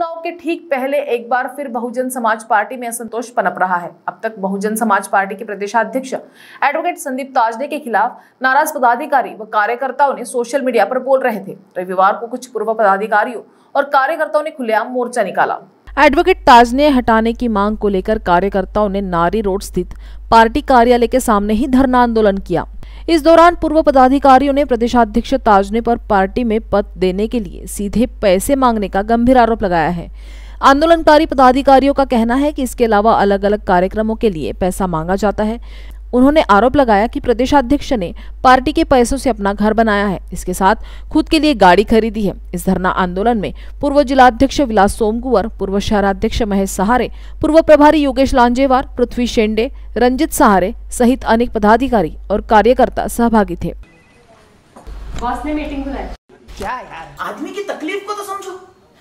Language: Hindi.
चुनाव के ठीक पहले एक बार फिर बहुजन समाज पार्टी में असंतोष पनप रहा है अब तक बहुजन समाज पार्टी के प्रदेशाध्यक्ष एडवोकेट संदीप ताजने के खिलाफ नाराज पदाधिकारी व कार्यकर्ताओं ने सोशल मीडिया पर बोल रहे थे रविवार को कुछ पूर्व पदाधिकारियों और कार्यकर्ताओं ने खुलेआम मोर्चा निकाला एडवोकेट ताजने हटाने की मांग को लेकर कार्यकर्ताओं ने नारी रोड स्थित पार्टी कार्यालय के सामने ही धरना आंदोलन किया इस दौरान पूर्व पदाधिकारियों ने प्रदेशाध्यक्ष ताजने पर पार्टी में पद देने के लिए सीधे पैसे मांगने का गंभीर आरोप लगाया है आंदोलनकारी पदाधिकारियों का कहना है कि इसके अलावा अलग अलग कार्यक्रमों के लिए पैसा मांगा जाता है उन्होंने आरोप लगाया कि प्रदेशाध्यक्ष ने पार्टी के पैसों से अपना घर बनाया है इसके साथ खुद के लिए गाड़ी खरीदी है इस धरना आंदोलन में पूर्व जिलाध्यक्ष विलास सोमकुवर पूर्व शहराध्यक्ष महेश सहारे पूर्व प्रभारी योगेश लांजेवार पृथ्वी शेंडे रंजित सहारे सहित अनेक पदाधिकारी और कार्यकर्ता सहभागी थे बॉस ने मीटिंग बुलाई क्या यार आदमी की तकलीफ को तो समझो